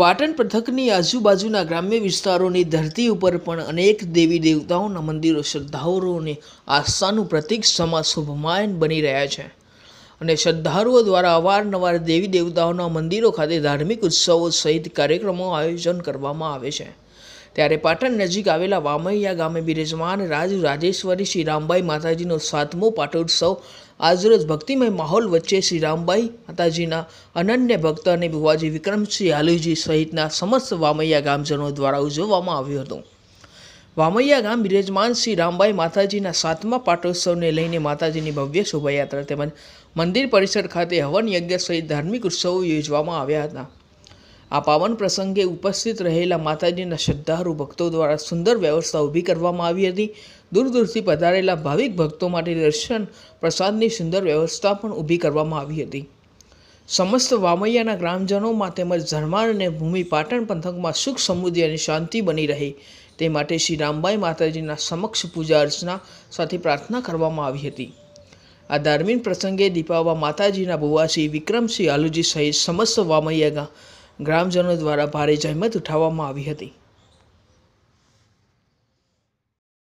પાટણ પંથકની આજુબાજુના ગ્રામ્ય વિસ્તારોની ધરતી ઉપર પણ અનેક દેવી દેવતાઓના મંદિરો શ્રદ્ધાળુઓની આસ્થાનું પ્રતિક સમા શુભમાયન બની રહ્યા છે અને શ્રદ્ધાળુઓ દ્વારા અવારનવાર દેવી દેવતાઓના મંદિરો ખાતે ધાર્મિક ઉત્સવો સહિત કાર્યક્રમો આયોજન કરવામાં આવે છે ત્યારે પાટણ નજીક આવેલા વામૈયા ગામે બિરાજમાન રાજ રાજેશ્વરી શ્રી રામભાઈ માતાજીનો સાતમો પાટોત્સવ આજરોજ ભક્તિમય માહોલ વચ્ચે શ્રી રામબાઈ માતાજીના અનન્ય ભક્ત અને ભુવાજી વિક્રમસિંહ હાલુજી સહિતના સમસ્ત વામૈયા ગામજનો દ્વારા ઉજવવામાં આવ્યું હતું વામૈયા ગામ બિરાજમાન શ્રી રામબાઈ માતાજીના સાતમા પાટોત્સવને લઈને માતાજીની ભવ્ય શોભાયાત્રા તેમજ મંદિર પરિસર ખાતે હવન યજ્ઞ સહિત ધાર્મિક ઉત્સવો યોજવામાં આવ્યા હતા આ પાવન પ્રસંગે ઉપસ્થિત રહેલા માતાજીના શ્રદ્ધાળુ ભક્તો દ્વારા સુંદર વ્યવસ્થા ઊભી કરવામાં આવી હતી દૂર દૂરથી પધારેલા ભાવિક ભક્તો માટે દર્શન પ્રસાદની સુંદર વ્યવસ્થા પણ ઊભી કરવામાં આવી હતી સમસ્ત વામૈયાના ગ્રામજનોમાં તેમજ ધર્માણ અને ભૂમિ પાટણ પંથકમાં સુખ સમૃદ્ધિ અને શાંતિ બની રહે તે માટે શ્રી રામબાઈ માતાજીના સમક્ષ પૂજા અર્ચના સાથે પ્રાર્થના કરવામાં આવી હતી આ ધાર્મિક પ્રસંગે દીપાવા માતાજીના બુવા વિક્રમસિંહ આલુજી સહિત સમસ્ત વામૈયા ગ્રામજનો દ્વારા ભારે જહેમત ઉઠાવવામાં આવી હતી